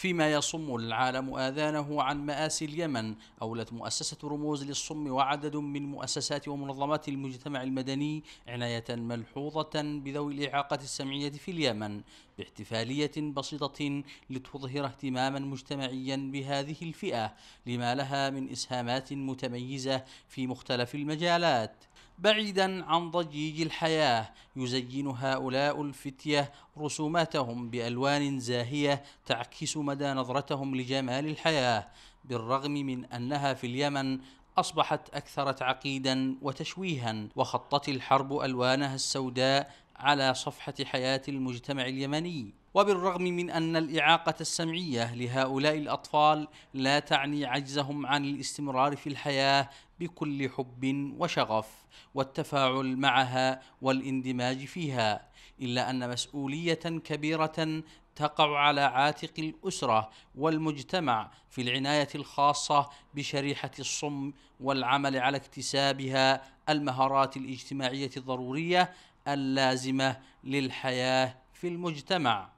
فيما يصم العالم آذانه عن مآسي اليمن أولت مؤسسة رموز للصم وعدد من مؤسسات ومنظمات المجتمع المدني عناية ملحوظة بذوي الإعاقة السمعية في اليمن باحتفالية بسيطة لتظهر اهتماما مجتمعيا بهذه الفئة لما لها من إسهامات متميزة في مختلف المجالات بعيدا عن ضجيج الحياه يزين هؤلاء الفتيه رسوماتهم بالوان زاهيه تعكس مدى نظرتهم لجمال الحياه بالرغم من انها في اليمن اصبحت اكثر تعقيدا وتشويها وخطت الحرب الوانها السوداء على صفحة حياة المجتمع اليمني وبالرغم من أن الإعاقة السمعية لهؤلاء الأطفال لا تعني عجزهم عن الاستمرار في الحياة بكل حب وشغف والتفاعل معها والاندماج فيها إلا أن مسؤولية كبيرة تقع على عاتق الأسرة والمجتمع في العناية الخاصة بشريحة الصم والعمل على اكتسابها المهارات الاجتماعية الضرورية اللازمة للحياة في المجتمع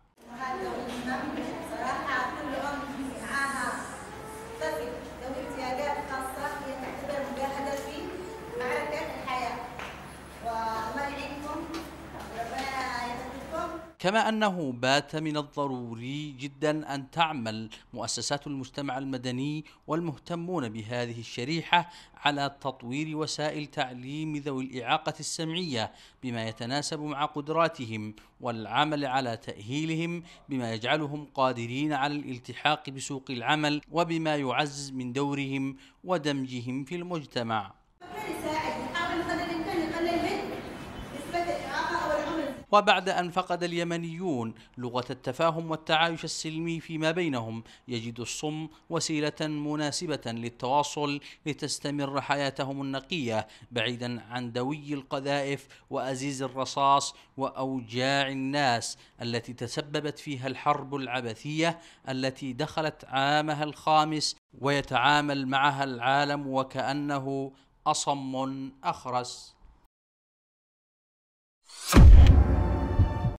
كما انه بات من الضروري جدا ان تعمل مؤسسات المجتمع المدني والمهتمون بهذه الشريحه على تطوير وسائل تعليم ذوي الاعاقه السمعيه بما يتناسب مع قدراتهم والعمل على تاهيلهم بما يجعلهم قادرين على الالتحاق بسوق العمل وبما يعزز من دورهم ودمجهم في المجتمع وبعد أن فقد اليمنيون لغة التفاهم والتعايش السلمي فيما بينهم يجد الصم وسيلة مناسبة للتواصل لتستمر حياتهم النقية بعيدا عن دوي القذائف وأزيز الرصاص وأوجاع الناس التي تسببت فيها الحرب العبثية التي دخلت عامها الخامس ويتعامل معها العالم وكأنه أصم أخرس